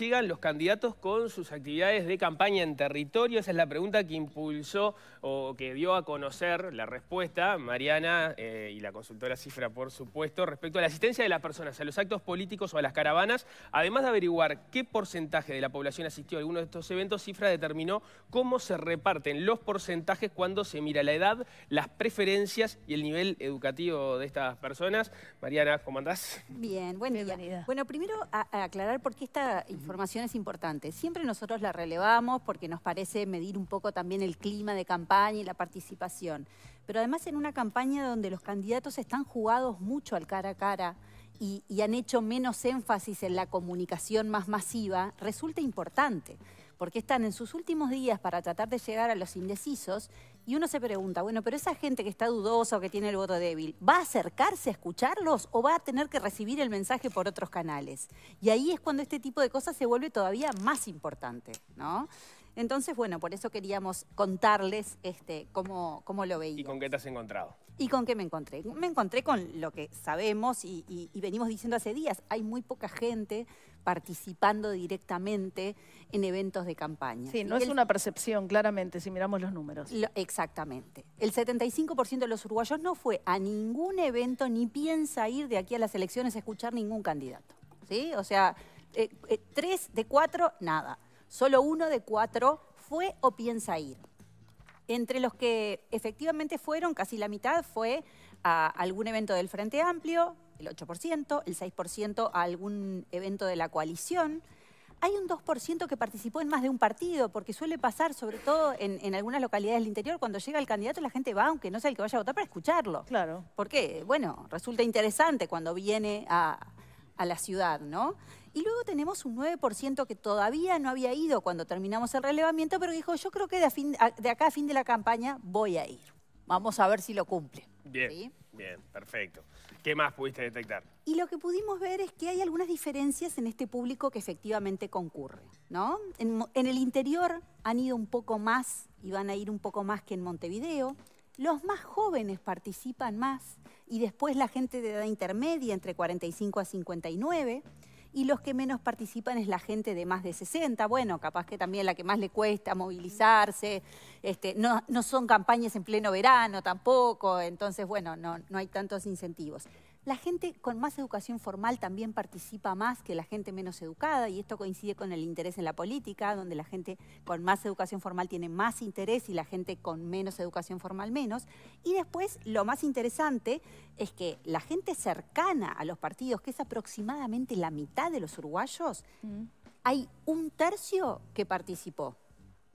Llegan los candidatos con sus actividades de campaña en territorio, esa es la pregunta que impulsó o que dio a conocer la respuesta Mariana eh, y la consultora Cifra, por supuesto, respecto a la asistencia de las personas a los actos políticos o a las caravanas. Además de averiguar qué porcentaje de la población asistió a alguno de estos eventos, Cifra determinó cómo se reparten los porcentajes cuando se mira la edad, las preferencias y el nivel educativo de estas personas. Mariana, ¿cómo andás? Bien, buen día. Bueno, primero a, aclarar por qué esta información es importante. Siempre nosotros la relevamos porque nos parece medir un poco también el clima de campaña y la participación. Pero además en una campaña donde los candidatos están jugados mucho al cara a cara, y, y, han hecho menos énfasis en la comunicación más masiva, resulta importante, porque están en sus últimos días para tratar de llegar a los indecisos y uno se pregunta, bueno, pero esa gente que está dudosa o que tiene el voto débil, ¿va a acercarse a escucharlos o va a tener que recibir el mensaje por otros canales? Y ahí es cuando este tipo de cosas se vuelve todavía más importante, ¿no? Entonces, bueno, por eso queríamos contarles este, cómo, lo veis ¿Y con qué te has encontrado? ¿Y con qué me encontré? Me encontré con lo que sabemos y, venimos diciendo hace días, hay muy poca gente participando directamente en eventos de campaña. Sí, no es una percepción, claramente, si miramos los números. exactamente. El 75% de los uruguayos no fue a ningún evento ni piensa ir de aquí a las elecciones a escuchar ningún candidato. ¿sí? O sea, eh, eh, tres de cuatro, nada. Solo uno de cuatro fue o piensa ir. Entre los que efectivamente fueron, casi la mitad fue a algún evento del Frente Amplio, el 8%, el 6% a algún evento de la coalición. Hay un 2% que participó en más de un partido, porque suele pasar, sobre todo en, algunas localidades del interior, cuando llega el candidato la gente va, aunque no sea el que vaya a votar, para escucharlo. Claro. Porque, bueno, resulta interesante cuando viene a, a la ciudad, ¿no? Y luego tenemos un 9% que todavía no había ido cuando terminamos el relevamiento, pero dijo, yo creo que de, acá a fin de la campaña voy a ir. Vamos a ver si lo cumple. Bien, bien, perfecto. ¿Qué más pudiste detectar? Y lo que pudimos ver es que hay algunas diferencias en este público que efectivamente concurre, ¿no? en el interior han ido un poco más y van a ir un poco más que en Montevideo. Los más jóvenes participan más y después la gente de edad intermedia entre 45 a 59 y los que menos participan es la gente de más de 60, bueno, capaz que también la que más le cuesta movilizarse, este, no, son campañas en pleno verano tampoco, entonces, bueno, no hay tantos incentivos. La gente con más educación formal también participa más que la gente menos educada y esto coincide con el interés en la política, donde la gente con más educación formal tiene más interés y la gente con menos educación formal menos. Y después, lo más interesante es que la gente cercana a los partidos, que es aproximadamente la mitad de los uruguayos, mm. hay un tercio que participó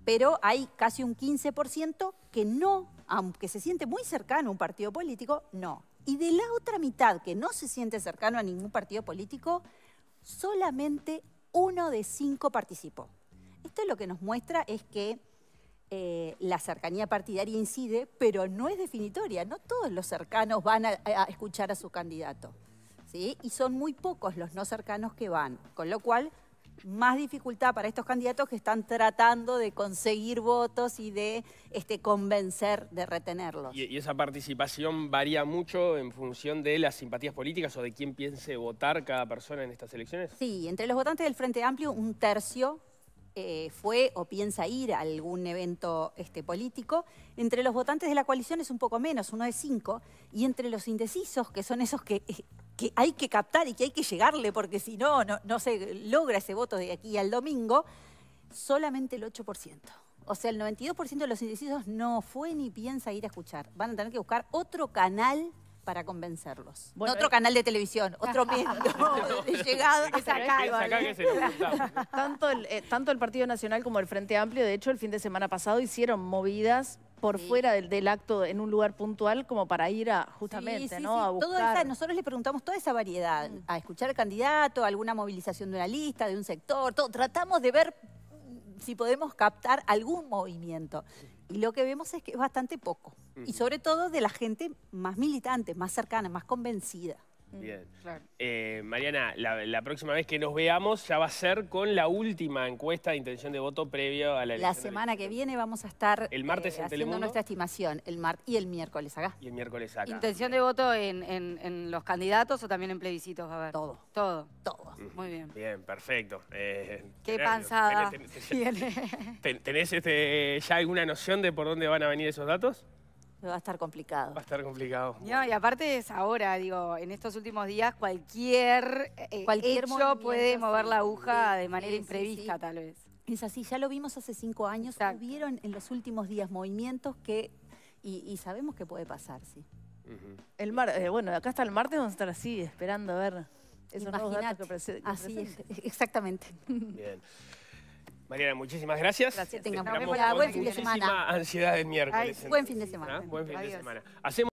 pero hay casi un 15% que no, aunque se siente muy cercano a un partido político, no, y de la otra mitad, que no se siente cercano a ningún partido político, solamente uno de cinco participó. Esto lo que nos muestra es que eh, la cercanía partidaria incide, pero no es definitoria. No todos los cercanos van a, a escuchar a su candidato. ¿sí? Y son muy pocos los no cercanos que van. Con lo cual, más dificultad para estos candidatos que están tratando de conseguir votos y de este, convencer, de retenerlos. Y, esa participación varía mucho en función de las simpatías políticas o de quién piense votar cada persona en estas elecciones. Sí, entre los votantes del Frente Amplio, un tercio eh, fue o piensa ir a algún evento este, político. Entre los votantes de la coalición es un poco menos, uno de cinco. Y entre los indecisos, que son esos que eh, que hay que captar y que hay que llegarle, porque si no, no, se logra ese voto de aquí al domingo, solamente el 8%. O sea, el 92% de los indecisos no fue ni piensa ir a escuchar. Van a tener que buscar otro canal para convencerlos. Bueno, otro eh. canal de televisión, otro medio de llegada. tanto, eh, tanto el Partido Nacional como el Frente Amplio, de hecho, el fin de semana pasado hicieron movidas por fuera del, acto en un lugar puntual como para ir a justamente, A buscar. nosotros le preguntamos toda esa variedad, mm. a escuchar candidato, alguna movilización de una lista, de un sector, todo. tratamos de ver si podemos captar algún movimiento. Y lo que vemos es que es bastante poco. Y sobre todo de la gente más militante, más cercana, más convencida. Mm, bien. Eh, Mariana, la, próxima vez que nos veamos ya va a ser con la última encuesta de intención de voto previo a la elección. La semana que viene vamos a estar el eh, haciendo nuestra estimación el martes y el miércoles acá. Y el miércoles acá. Intención de voto en, los candidatos o también en plebiscitos, a ver. Todo. Todo. Todo. Muy bien. Bien, perfecto. Eh, Qué panzada. Tenés, este, ya alguna noción de por dónde van a venir esos datos? Va a estar complicado. Va a estar complicado. No, y aparte es ahora, digo, en estos últimos días cualquier, eh, cualquier hecho puede mover la aguja de manera imprevista, tal vez. Es así, ya lo vimos hace cinco años. vieron en los últimos días movimientos que... Y, sabemos que puede pasar, sí. El mar, eh, bueno, acá hasta el martes vamos a estar así, esperando a ver esos que, Así exactamente. Bien. Mariana, muchísimas gracias. Gracias, tenga tengamos buen fin de semana. ansiedad el miércoles. buen fin de semana. ¿Ah? Buen fin de semana.